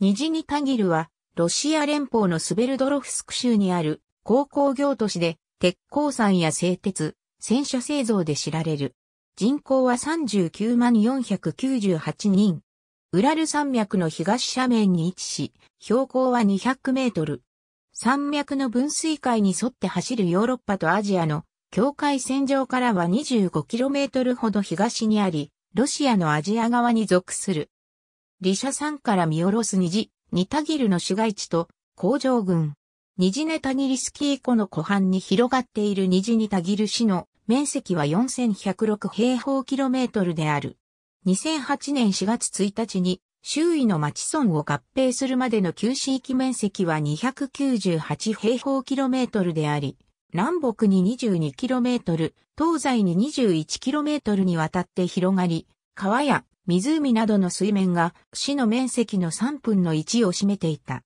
虹に限るは、ロシア連邦のスベルドロフスク州にある鉱工業都市で、鉄鋼山や製鉄、戦車製造で知られる。人口は39万498人。ウラル山脈の東斜面に位置し、標高は200メートル。山脈の分水海に沿って走るヨーロッパとアジアの境界線上からは2 5トルほど東にあり、ロシアのアジア側に属する。リシャ山から見下ろす虹、ニタギルの市街地と、工場群。虹ネタギリスキー湖の湖畔に広がっている虹ニタギル市の面積は4106平方キロメートルである。2008年4月1日に周囲の町村を合併するまでの旧市域面積は298平方キロメートルであり、南北に22キロメートル、東西に21キロメートルにわたって広がり、川や湖などの水面が市の面積の3分の1を占めていた。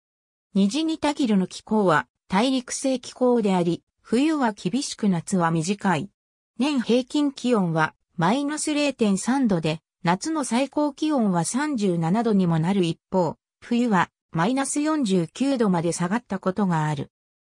虹にたギるの気候は大陸性気候であり、冬は厳しく夏は短い。年平均気温はマイナス0.3度で、夏の最高気温は37度にもなる一方、冬はマイナス49度まで下がったことがある。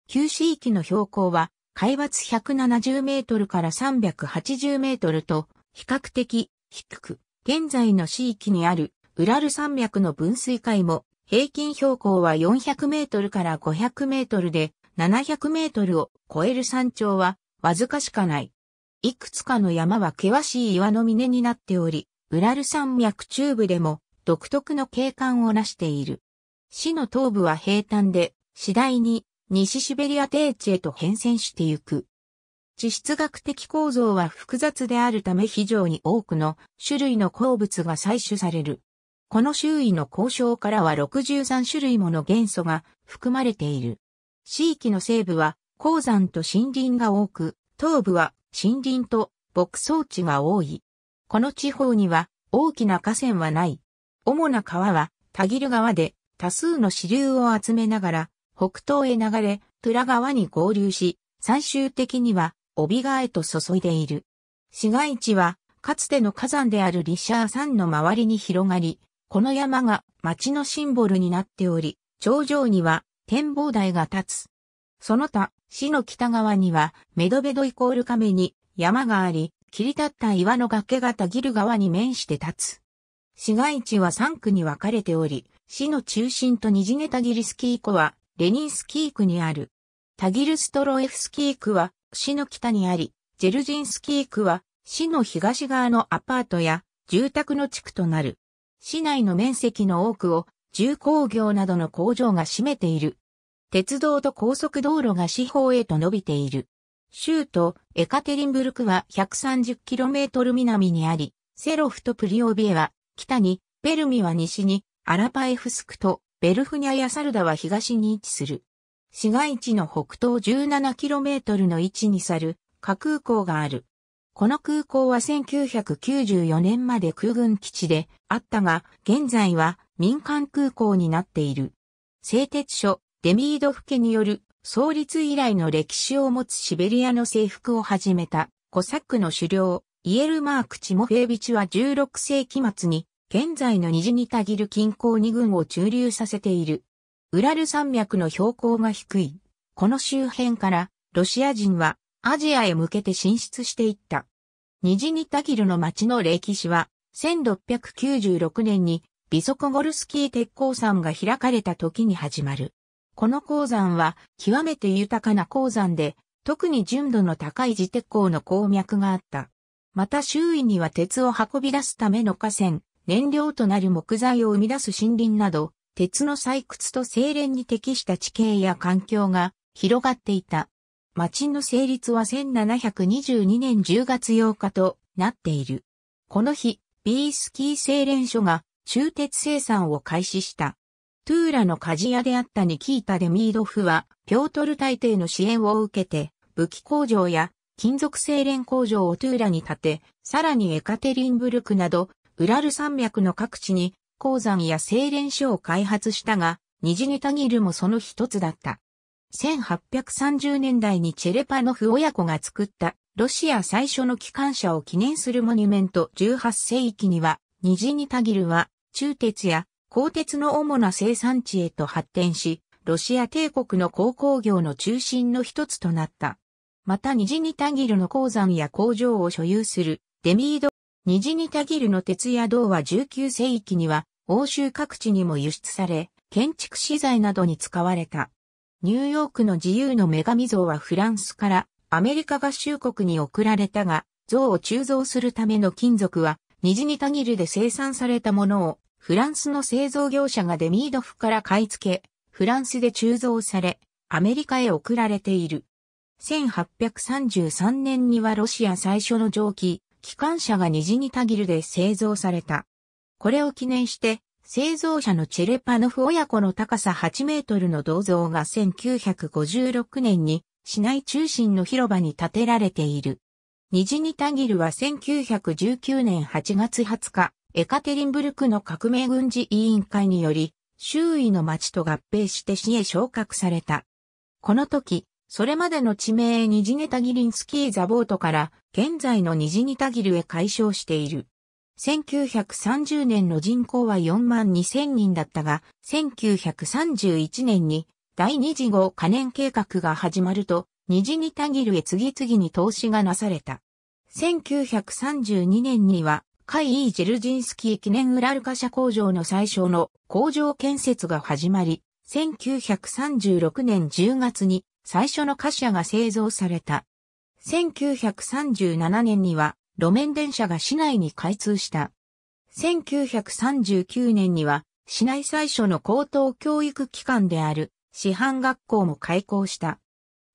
旧市域の標高は海抜170メートルから380メートルと比較的低く、現在の地域にあるウラル山脈の分水海も平均標高は400メートルから500メートルで700メートルを超える山頂はわずかしかない。いくつかの山は険しい岩の峰になっており、ウラル山脈中部でも独特の景観を成している。市の東部は平坦で、次第に西シベリア低地へと変遷してゆく。地質学的構造は複雑であるため非常に多くの種類の鉱物が採取される。この周囲の交渉からは63種類もの元素が含まれている。地域の西部は鉱山と森林が多く、東部は森林と牧草地が多い。この地方には大きな河川はない。主な川はタギル川で多数の支流を集めながら北東へ流れ、プラ川に合流し、最終的には帯川へと注いでいる。市街地は、かつての火山であるリシャー山の周りに広がり、この山が町のシンボルになっており、頂上には展望台が立つ。その他、市の北側には、メドベドイコール亀に山があり、切り立った岩の崖がたぎる側に面して立つ。市街地は3区に分かれており、市の中心とニジネタギリスキー湖は、レニンスキー区にある。タギルストロエフスキー区は、市の北にあり、ジェルジンスキー区は市の東側のアパートや住宅の地区となる。市内の面積の多くを重工業などの工場が占めている。鉄道と高速道路が四方へと伸びている。州都エカテリンブルクは 130km 南にあり、セロフとプリオビエは北に、ペルミは西に、アラパエフスクとベルフニャやサルダは東に位置する。市街地の北東 17km の位置に去る、下空港がある。この空港は1994年まで空軍基地であったが、現在は民間空港になっている。製鉄所、デミードフ家による創立以来の歴史を持つシベリアの征服を始めたコサックの首領、イエルマーク・チモフェービチは16世紀末に現在の虹にたぎる近郊二軍を駐留させている。ウラル山脈の標高が低い。この周辺からロシア人はアジアへ向けて進出していった。ニジニタキルの町の歴史は1696年にビソコゴルスキー鉄鉱山が開かれた時に始まる。この鉱山は極めて豊かな鉱山で特に純度の高い自鉄鉱の鉱脈があった。また周囲には鉄を運び出すための河川、燃料となる木材を生み出す森林など、鉄の採掘と精錬に適した地形や環境が広がっていた。町の成立は1722年10月8日となっている。この日、ビースキー精錬所が中鉄生産を開始した。トゥーラの鍛冶屋であったニキータ・デミードフは、ピョートル大帝の支援を受けて、武器工場や金属精錬工場をトゥーラに建て、さらにエカテリンブルクなど、ウラル山脈の各地に鉱山や精錬所を開発したが、ニジネタギルもその一つだった。1830年代にチェレパノフ親子が作ったロシア最初の機関車を記念するモニュメント18世紀には、ニジニタギルは中鉄や鋼鉄の主な生産地へと発展し、ロシア帝国の鉱工業の中心の一つとなった。またニジニタギルの鉱山や工場を所有するデミード虹にたぎるの鉄や銅は19世紀には欧州各地にも輸出され、建築資材などに使われた。ニューヨークの自由の女神像はフランスからアメリカ合衆国に送られたが、像を鋳造するための金属は虹にたぎるで生産されたものをフランスの製造業者がデミードフから買い付け、フランスで鋳造され、アメリカへ送られている。1833年にはロシア最初の蒸気、機関車が虹にたぎるで製造された。これを記念して、製造者のチェレパノフ親子の高さ8メートルの銅像が1956年に市内中心の広場に建てられている。虹にたぎるは1919年8月20日、エカテリンブルクの革命軍事委員会により、周囲の町と合併して市へ昇格された。この時、それまでの地名ニジネタギリンスキーザボートから現在のニジニタギルへ解消している。1930年の人口は4万2000人だったが、1931年に第二次号可燃計画が始まると、ニジニタギルへ次々に投資がなされた。1932年には、カイージェルジンスキー記念ウラルカ社工場の最初の工場建設が始まり、1936年10月に最初の貨車が製造された。1937年には路面電車が市内に開通した。1939年には市内最初の高等教育機関である市販学校も開校した。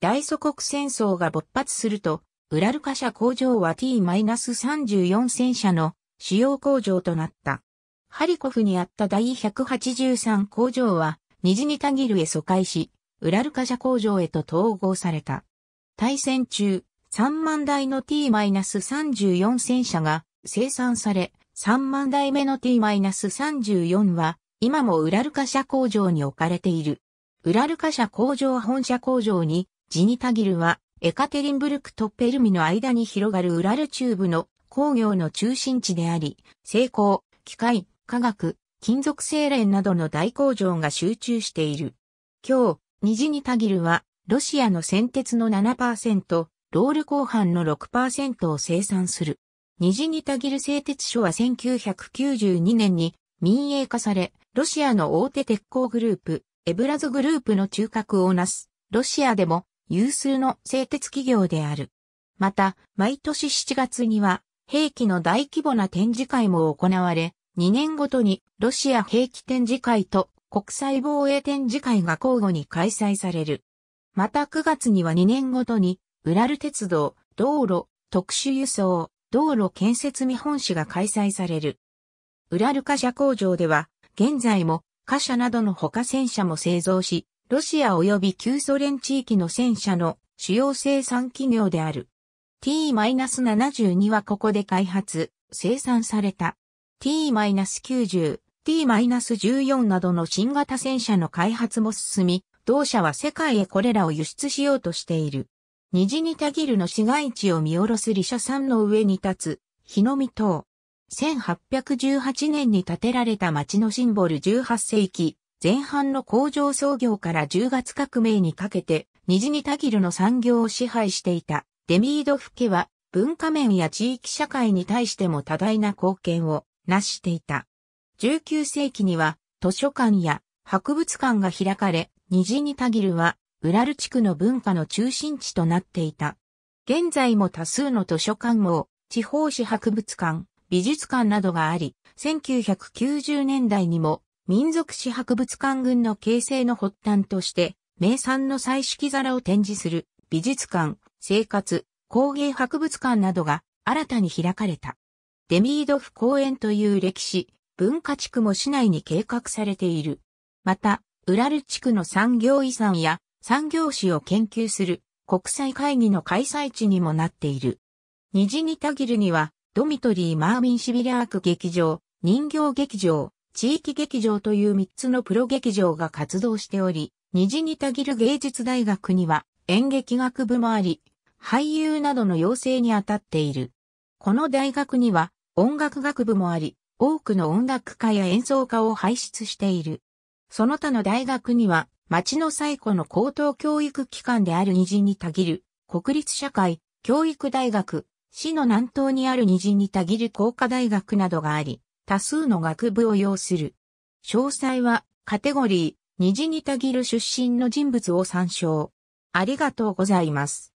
大祖国戦争が勃発すると、ウラルカ社工場は T-34 戦車の主要工場となった。ハリコフにあった第183工場は、ニにニタギルへ疎開し、ウラルカ社工場へと統合された。対戦中、3万台の T-34 戦車が生産され、3万台目の T-34 は、今もウラルカ社工場に置かれている。ウラルカ社工場本社工場に、ジニタギルは、エカテリンブルクとペルミの間に広がるウラルチューブの工業の中心地であり、成功、機械、化学、金属精錬などの大工場が集中している。今日、ニジニタギルは、ロシアの先鉄の7%、ロール後半の6%を生産する。ニジニタギル製鉄所は1992年に民営化され、ロシアの大手鉄鋼グループ、エブラズグループの中核をなす、ロシアでも有数の製鉄企業である。また、毎年7月には、兵器の大規模な展示会も行われ、2年ごとにロシア兵器展示会と国際防衛展示会が交互に開催される。また9月には2年ごとにウラル鉄道、道路、特殊輸送、道路建設見本市が開催される。ウラル貨車工場では、現在も貨車などの他戦車も製造し、ロシア及び旧ソ連地域の戦車の主要生産企業である。T-72 はここで開発、生産された。T-90、T-14 などの新型戦車の開発も進み、同社は世界へこれらを輸出しようとしている。虹にたぎるの市街地を見下ろす利者山の上に立つ、日の見塔。1818年に建てられた町のシンボル18世紀、前半の工場創業から10月革命にかけて、虹にたぎるの産業を支配していた、デミードフ家は、文化面や地域社会に対しても多大な貢献を成していた。19世紀には図書館や博物館が開かれ、虹にたぎるはウラル地区の文化の中心地となっていた。現在も多数の図書館も、地方市博物館、美術館などがあり、1990年代にも民族史博物館群の形成の発端として、名産の彩色皿を展示する美術館、生活、工芸博物館などが新たに開かれた。デミードフ公園という歴史、文化地区も市内に計画されている。また、ウラル地区の産業遺産や産業史を研究する国際会議の開催地にもなっている。ニジニタギルには、ドミトリー・マーィン・シビラーク劇場、人形劇場、地域劇場という3つのプロ劇場が活動しており、ニジニタギル芸術大学には演劇学部もあり、俳優などの養成にあたっている。この大学には音楽学部もあり、多くの音楽家や演奏家を輩出している。その他の大学には町の最古の高等教育機関である虹にたぎる、国立社会、教育大学、市の南東にある虹にたぎる工科大学などがあり、多数の学部を要する。詳細は、カテゴリー、虹にたぎる出身の人物を参照。ありがとうございます。